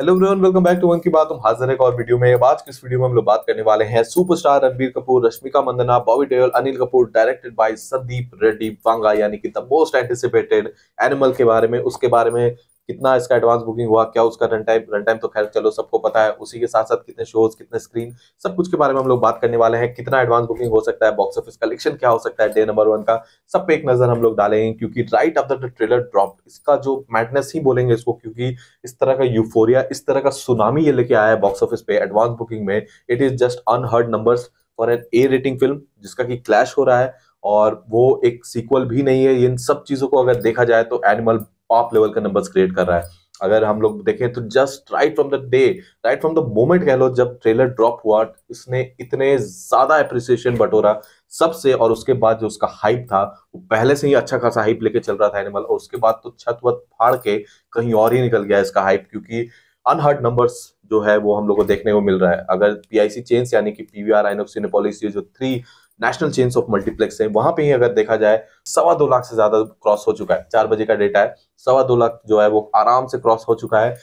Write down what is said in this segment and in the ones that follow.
hello everyone welcome back to one की बात हम हाजिर है और वीडियो में आज किस वीडियो में हम लोग बात करने वाले हैं superstar Ranbir Kapoor Rashmika Mandanna Bobby Deol Anil Kapoor directed by Sandeep Reddy Vanga यानी कि द मोस्ट एंटिसिपेटेड एनिमल के बारे में उसके बारे में कितना इसका एडवांस बुकिंग हुआ क्या उसका रन टाइम रन टाइम तो खैर चलो सबको पता है उसी के साथ साथ कितने शोज कितने स्क्रीन सब कुछ के बारे में हम लोग बात करने वाले हैं कितना एडवांस बुकिंग हो सकता है बॉक्स ऑफिस कलेक्शन क्या हो सकता है डे नंबर वन का सब पे एक नजर हम लोग डालेंगे क्योंकि right after the trailer drop इसका जो मैडनेस ही बोलेंगे इसको क्योंकि इस तरह का यूफोरिया इस तरह का सुनामी ये लेके आया है बॉक्स ऑफिस पे एडवांस बुकिंग में it is just unheard numbers for an A rating film जिसका कि क्लैश हो रहा है और वो एक सीक्वल भी नहीं है इन सब चीज़ों को अगर देखा जाए तो एनिमल टॉप लेवल का नंबर क्रिएट कर रहा है अगर हम लोग देखें तो just right from the day right from the moment कह लो जब ट्रेलर ड्रॉप हुआ इसने इतने ज्यादा अप्रिसिएशन बटोरा सबसे और उसके बाद जो उसका हाइप था वो पहले से ही अच्छा खासा हाइप लेके चल रहा था एनिमल और उसके बाद तो छत वत फाड़ के कहीं और ही निकल गया इसका हाइप क्योंकि अनहर्ड नंबर्स जो है वो हम लोग को देखने को मिल रहा है अगर पीआईसी चेंज यानी कि पीवीआर आइनोक्सिनोपोलिस ये जो three national chains of multiplex है वहां पे ही अगर देखा जाए सवा दो लाख से ज्यादा क्रॉस हो चुका है चार बजे का डेटा है सवा दो लाख जो है वो आराम से क्रॉस हो चुका है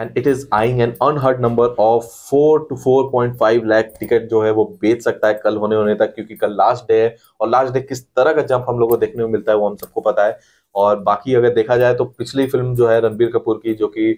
and it is eyeing an unheard number of four two four point five lakh ticket जो है वो बेच सकता है कल होने होने तक क्योंकि कल लास्ट डे है और लास्ट डे किस तरह का जंप हम लोग को देखने को मिलता है वो हम सबको पता है और बाकी अगर देखा जाए तो पिछली फिल्म जो है रणबीर कपूर की जो कि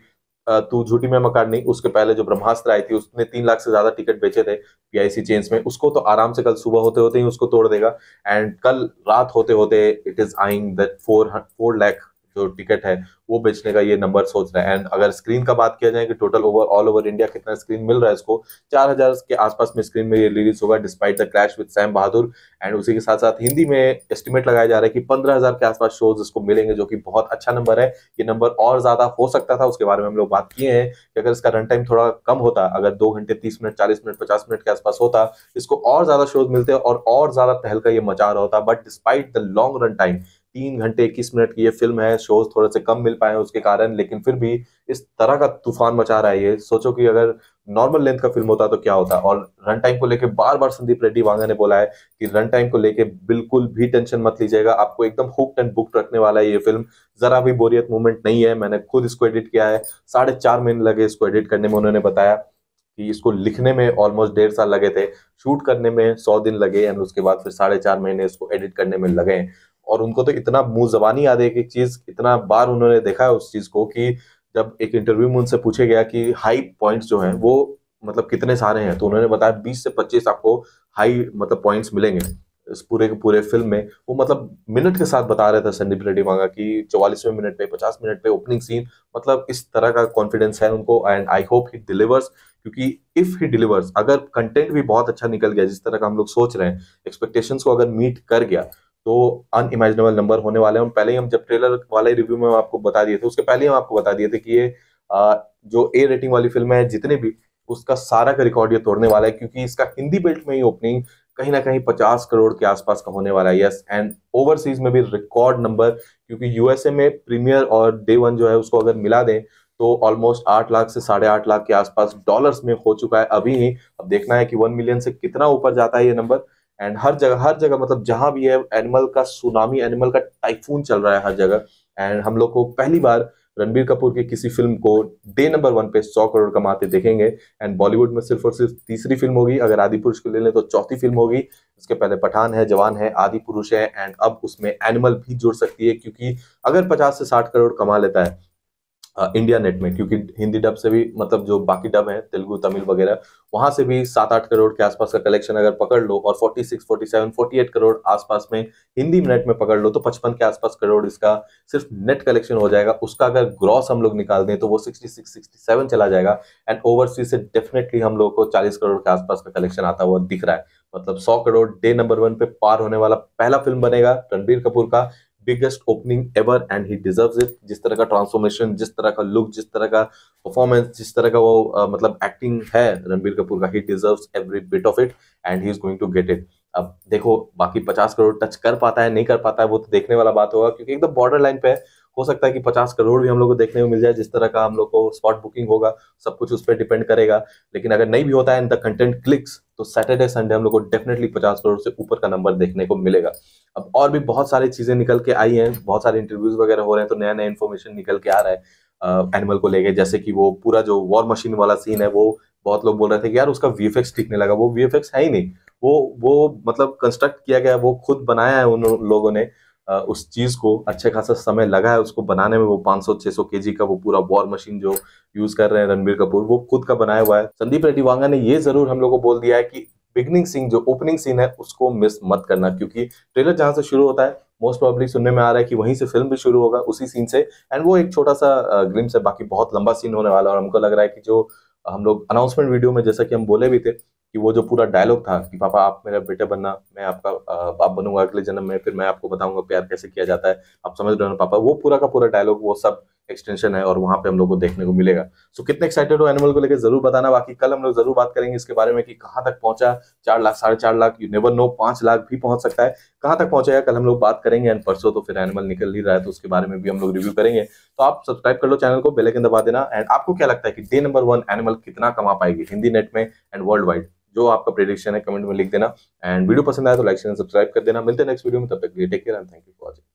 तू झूठी में मकान नहीं उसके पहले जो ब्रह्मास्त्र आई थी उसने तीन लाख से ज्यादा टिकट बेचे थे पीआईसी चेंज में उसको तो आराम से कल सुबह होते होते ही उसको तोड़ देगा एंड कल रात होते होते it is eyeing that four four lakh जो टिकट है वो बेचने का ये नंबर सोच रहा है एंड अगर स्क्रीन का बात किया जाए कि total over all over India कितना स्क्रीन मिल रहा है इसको चार हजार के आसपास में स्क्रीन में ये रिलीज होगा despite the crash with Sam Bahadur and उसी के साथ साथ हिंदी में एस्टिमेट लगाया जा रहा है कि पंद्रह हजार के आसपास शोज इसको मिलेंगे जो कि बहुत अच्छा नंबर है ये नंबर और ज्यादा हो सकता था उसके बारे में हम लोग बात किए हैं कि अगर इसका रन टाइम थोड़ा कम होता अगर दो घंटे तीस मिनट चालीस मिनट पचास मिनट के आसपास होता इसको और ज्यादा शोज मिलते और और ज्यादा तहलका ये मचा रहा होता but despite the long run time तीन घंटे इक्कीस मिनट की ये फिल्म है शोज थोड़े से कम मिल पाए हैं उसके कारण लेकिन फिर भी इस तरह का तूफान मचा रहा है ये सोचो कि अगर नॉर्मल लेंथ का फिल्म होता तो क्या होता और रन टाइम को लेके बार बार संदीप रेड्डी वांगा ने बोला है कि रन टाइम को लेके बिल्कुल भी टेंशन मत लीजिएगा आपको एकदम हुक्ड एंड बुक्ड रखने वाला है ये फिल्म जरा भी बोरियत मूवमेंट नहीं है मैंने खुद इसको एडिट किया है साढ़े चार महीने लगे इसको एडिट करने में उन्होंने बताया कि इसको लिखने में ऑलमोस्ट डेढ़ साल लगे थे शूट करने में सौ दिन लगे एंड उसके बाद फिर साढ़े चार महीने इसको एडिट करने में लगे और उनको तो इतना मुंह जबानी याद है एक चीज इतना बार उन्होंने देखा है उस चीज को कि जब एक इंटरव्यू में उनसे पूछे गया कि हाई पॉइंट्स जो है वो मतलब कितने सारे हैं तो उन्होंने बताया बीस से पच्चीस आपको हाई मतलब पॉइंट्स मिलेंगे इस पूरे के पूरे फिल्म में वो मतलब मिनट के साथ बता रहे थे संदीप रेड्डी मांगा कि चौवालीसवें मिनट पे पचास मिनट पे ओपनिंग सीन मतलब इस तरह का कॉन्फिडेंस है उनको and I hope he delivers क्योंकि इफ ही डिलीवर्स अगर कंटेंट भी बहुत अच्छा निकल गया जिस तरह का हम लोग सोच रहे हैं एक्सपेक्टेशंस को अगर मीट कर गया तो अनइमेजिनेबल नंबर होने वाले हैं पहले ही हम जब ट्रेलर वाले रिव्यू में आपको बता दिए थे उसके पहले ही हम आपको बता दिए थे कि ये जो ए रेटिंग वाली फिल्म है जितने भी उसका सारा का रिकॉर्ड ये तोड़ने वाला है क्योंकि इसका हिंदी बेल्ट में ही ओपनिंग कहीं ना कहीं पचास करोड़ के आसपास का होने वाला है यस एंड ओवरसीज में भी रिकॉर्ड नंबर क्योंकि यूएसए में प्रीमियर और डे वन जो है उसको अगर मिला दें तो ऑलमोस्ट आठ लाख से साढ़े आठ लाख के आसपास डॉलर्स में हो चुका है अभी ही अब देखना है कि वन मिलियन से कितना ऊपर जाता है ये नंबर एंड हर जगह हर जगह मतलब जहाँ भी है एनिमल का सुनामी एनिमल का टाइफून चल रहा है हर जगह एंड हम लोग को पहली बार रणबीर कपूर की किसी फिल्म को डे नंबर वन पे सौ करोड़ कमाते देखेंगे एंड बॉलीवुड में सिर्फ और सिर्फ तीसरी फिल्म होगी अगर आदि पुरुष को ले लें तो चौथी फिल्म होगी उसके पहले पठान है जवान है आदि पुरुष है एंड अब उसमें एनिमल भी जुड़ सकती है क्योंकि अगर पचास से साठ करोड़ कमा लेता है इंडिया नेट में क्योंकि हिंदी डब से भी मतलब जो बाकी डब है तेलुगु तमिल वगैरह वहां से भी सात आठ करोड़ के आसपास का कलेक्शन अगर पकड़ लो और सेवन फोर्टी एट करोड़ आसपास में हिंदी नेट में पकड़ लो तो पचपन के आसपास करोड़ इसका सिर्फ नेट कलेक्शन हो जाएगा उसका अगर ग्रॉस हम लोग निकाल दें तो वो सिक्सटी सिक्स सिक्सटी सेवन चला जाएगा एंड ओवरसीज से डेफिनेटली हम लोग को चालीस करोड़ के आसपास का कलेक्शन आता हुआ दिख रहा है मतलब सौ करोड़ डे नंबर वन पे पार होने वाला पहला फिल्म बनेगा रणबीर कपूर का biggest opening ever and he deserve it जिस तरह का ट्रांसफॉर्मेशन जिस तरह का लुक जिस तरह का परफॉर्मेंस जिस तरह का वो uh, मतलब एक्टिंग है रणबीर कपूर का he deserve every bit of it and he is going to get it अब देखो बाकी पचास करोड़ टच कर पाता है नहीं कर पाता है वो तो देखने वाला बात होगा क्योंकि एकदम बॉर्डर लाइन पे है हो सकता है कि पचास करोड़ भी हम लोग को देखने को मिल जाए जिस तरह का हम लोग को स्पॉट बुकिंग होगा सब कुछ उस पर डिपेंड करेगा लेकिन अगर नहीं भी होता है एंड द कंटेंट क्लिक्स तो सैटरडे संडे हम लोग को डेफिनेटली पचास करोड़ से ऊपर का नंबर देखने को मिलेगा अब और भी बहुत सारी चीज़ें निकल के आई हैं बहुत सारे इंटरव्यूज वगैरह हो रहे हैं तो नया नया इन्फॉर्मेशन निकल के आ रहा है एनिमल को लेके जैसे कि वो पूरा जो वॉर मशीन वाला सीन है वो बहुत लोग बोल रहे थे कि यार उसका वी एफ लगा वो वी है ही नहीं वो वो मतलब कंस्ट्रक्ट किया गया वो खुद बनाया है उन लोगों ने उस चीज़ को अच्छे खासा समय लगा है उसको बनाने में वो 500-600 केजी का वो पूरा वॉर मशीन जो यूज कर रहे हैं रणबीर कपूर वो खुद का बनाया हुआ है संदीप रेड्डी वांगा ने ये जरूर हम लोग को बोल दिया है कि बिगनिंग सीन जो ओपनिंग सीन है उसको मिस मत करना क्योंकि ट्रेलर जहां से शुरू होता है मोस्ट पब्लिक सुनने में आ रहा है कि वहीं से फिल्म भी शुरू होगा उसी सीन से एंड वो एक छोटा सा ग्लिम्स है बाकी बहुत लंबा सीन होने वाला है और हमको लग रहा है कि जो हम लोग अनाउंसमेंट वीडियो में जैसा कि हम बोले भी थे कि वो जो पूरा डायलॉग था कि पापा आप मेरा बेटा बनना मैं आपका बाप बनूंगा अगले जन्म में फिर मैं आपको बताऊंगा प्यार कैसे किया जाता है आप समझ रहे हो पापा वो पूरा का पूरा डायलॉग वो सब एक्सटेंशन है और वहां पे हम लोग को देखने को मिलेगा सो so, कितने एक्साइटेड हो एनिमल को लेकर जरूर बताना बाकी कल हम लोग जरूर बात करेंगे इसके बारे में कि कहां तक पहुंचा चार लाख साढ़े चार लाख यू नेवर नो पांच लाख भी पहुंच सकता है कहां तक पहुंचेगा कल हम लोग बात करेंगे एंड परसों तो फिर एनिमल निकल ही रहा है तो उसके बारे में भी हम लोग रिव्यू करेंगे तो आप सब्सक्राइब कर लो चैनल को बेलेकन दबा देना एंड आपको क्या लगता है कि डे नंबर वन एनिमल कितना कमा पाएगी हिंदी नेट में एंड वर्ल्ड वाइड जो आपका प्रेडिक्शन है कमेंट में लिख देना एंड वीडियो पसंद आया तो लाइक शेयर सब्सक्राइब कर देना मिलते हैं नेक्स्ट वीडियो में तब तक take care and thank you for watching